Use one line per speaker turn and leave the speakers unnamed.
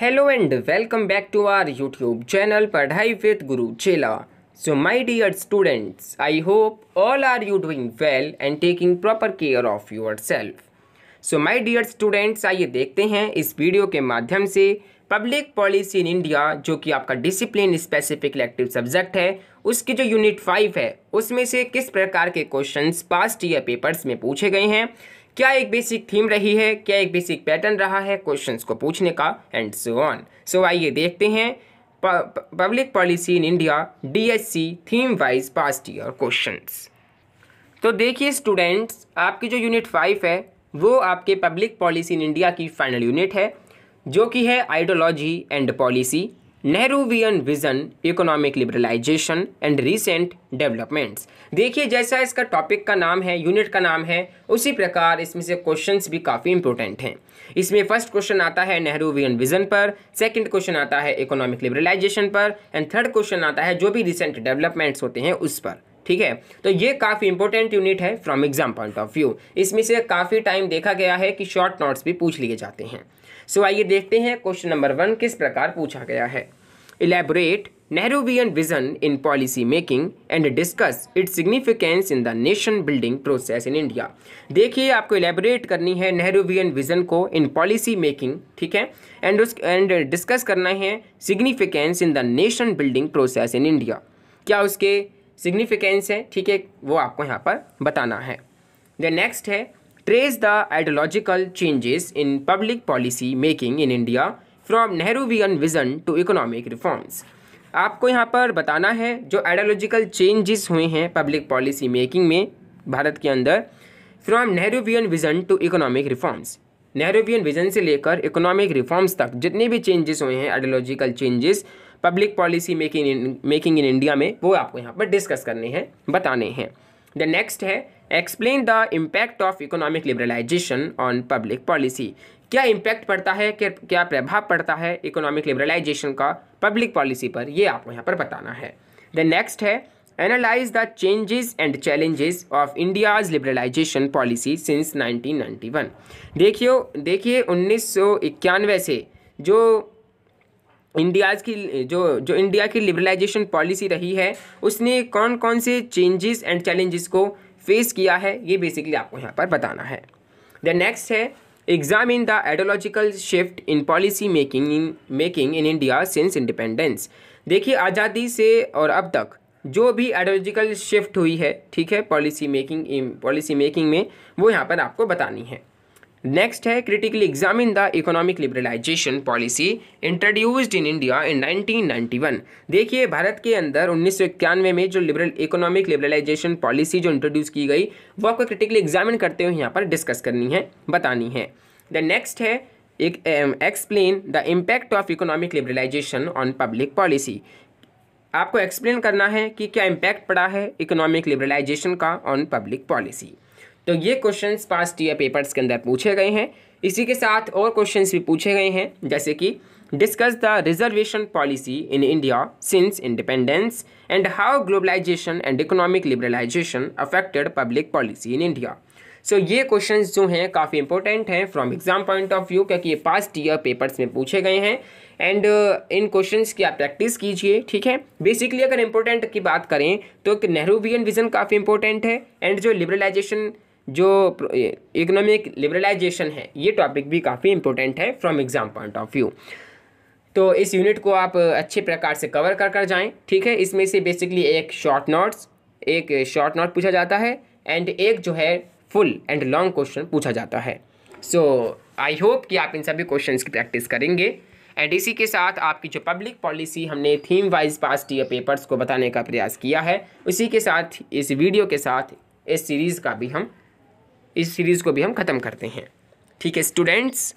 hello and welcome back to our YouTube channel Padhai with Guru Chela so my dear students I hope all are you doing well and taking proper care of yourself so my dear students आइए देखते हैं इस video के माध्यम से public policy in India जो कि आपका डिसिप्लिन स्पेसिफिक इलेक्टिव सब्जेक्ट है उसकी जो यूनिट फाइव है उसमें से किस प्रकार के क्वेश्चन पास्ट ईयर पेपर्स में पूछे गए हैं क्या एक बेसिक थीम रही है क्या एक बेसिक पैटर्न रहा है क्वेश्चंस को पूछने का एंड सो ऑन सो आइए देखते हैं public policy in India DSC theme wise past year questions तो देखिए स्टूडेंट्स आपकी जो यूनिट फाइव है वो आपके पब्लिक पॉलिसी इन इंडिया की फाइनल यूनिट है जो कि है ideology and policy Nehruvian vision economic liberalisation and recent developments देखिए जैसा इसका टॉपिक का नाम है यूनिट का नाम है उसी प्रकार इसमें से क्वेश्चंस भी काफ़ी इंपॉर्टेंट हैं इसमें फर्स्ट क्वेश्चन आता है नेहरूवियन विजन पर सेकंड क्वेश्चन आता है इकोनॉमिक लिबरलाइजेशन पर एंड थर्ड क्वेश्चन आता है जो भी रिसेंट डेवलपमेंट्स होते हैं उस पर ठीक है तो ये काफ़ी इंपॉर्टेंट यूनिट है from exam point of view इसमें से काफ़ी टाइम देखा गया है कि शॉर्ट नोट्स भी पूछ लिए जाते हैं सो आइए देखते हैं क्वेश्चन नंबर वन किस प्रकार पूछा गया है elaborate Nehruvian vision in policy making and discuss its significance in the nation building process in India देखिए आपको इलेबोरेट करनी है नेहरूवियन विजन को इन पॉलिसी मेकिंग ठीक है एंड उस एंड डिस्कस करना है significance in the nation building process in India क्या उसके सिग्निफिकेंस है ठीक है वो आपको यहाँ पर बताना है द नेक्स्ट है trace the ideological changes in public policy making in India from Nehruvian vision to economic reforms आपको यहाँ पर बताना है जो आइडियोलॉजिकल चेंजेस हुए हैं पब्लिक पॉलिसी मेकिंग में भारत के अंदर from Nehruvian vision to economic reforms Nehruvian vision से लेकर इकोनॉमिक रिफॉर्म्स तक जितने भी चेंजेस हुए हैं ideological changes public policy making making in India में वो आपको यहाँ पर डिस्कस करने हैं बताने हैं द नेक्स्ट है explain the impact of economic liberalisation on public policy क्या इम्पैक्ट पड़ता है क्या प्रभाव पड़ता है इकोनॉमिक लिबरलाइजेशन का पब्लिक पॉलिसी पर ये आपको यहाँ पर बताना है द नेक्स्ट है analyse the changes and challenges of India's liberalisation policy since 1991 देखियो देखिए 1991 से जो इंडियाज़ की जो जो इंडिया की लिबरलाइजेशन पॉलिसी रही है उसने कौन कौन से चेंजेस एंड चैलेंजेस को फेस किया है ये बेसिकली आपको यहाँ पर बताना है द नेक्स्ट है exam in the ideological shift in policy making in making in India since independence देखिए आज़ादी से और अब तक जो भी आइडियोलॉजिकल शिफ्ट हुई है ठीक है पॉलिसी मेकिंग पॉलिसी मेकिंग में वो यहाँ पर आपको बतानी है नेक्स्ट है critically examine the economic liberalisation policy introduced in India in 1991 देखिए भारत के अंदर उन्नीस में जो लिबरल इकोनॉमिक लिबरलाइजेशन पॉलिसी जो इंट्रोड्यूस की गई वो आपको क्रिटिकली एग्जामिन करते हुए यहाँ पर डिस्कस करनी है बतानी है द नेक्स्ट है एक explain the impact of economic liberalisation on public policy आपको एक्सप्लेन करना है कि क्या इम्पैक्ट पड़ा है इकोनॉमिक लिबरलाइजेशन का ऑन पब्लिक पॉलिसी तो ये क्वेश्चंस पास्ट ईयर पेपर्स के अंदर पूछे गए हैं इसी के साथ और क्वेश्चंस भी पूछे गए हैं जैसे कि discuss the reservation policy in India since independence and how globalisation and economic liberalisation affected public policy in India so ये क्वेश्चन जो हैं काफ़ी इंपॉर्टेंट हैं from exam point of view क्योंकि ये पास्ट ईयर पेपर्स में पूछे गए हैं एंड uh, इन क्वेश्चंस की आप प्रैक्टिस कीजिए ठीक है बेसिकली अगर इंपॉर्टेंट की बात करें तो नेहरूवियन विजन काफ़ी इंपॉर्टेंट है एंड जो लिबरलाइजेशन जो इकोनॉमिक लिबरलाइजेशन है ये टॉपिक भी काफ़ी इंपॉर्टेंट है from exam point of view तो इस यूनिट को आप अच्छे प्रकार से कवर कर कर जाएँ ठीक है इसमें से बेसिकली एक शॉर्ट नोट्स एक शॉर्ट नोट पूछा जाता है एंड एक जो है फुल एंड लॉन्ग क्वेश्चन पूछा जाता है सो आई होप कि आप इन सभी क्वेश्चंस की प्रैक्टिस करेंगे एंड इसी के साथ आपकी जो पब्लिक पॉलिसी हमने theme wise past year papers को बताने का प्रयास किया है उसी के साथ इस वीडियो के साथ इस सीरीज़ का भी हम इस सीरीज़ को भी हम ख़त्म करते हैं ठीक है स्टूडेंट्स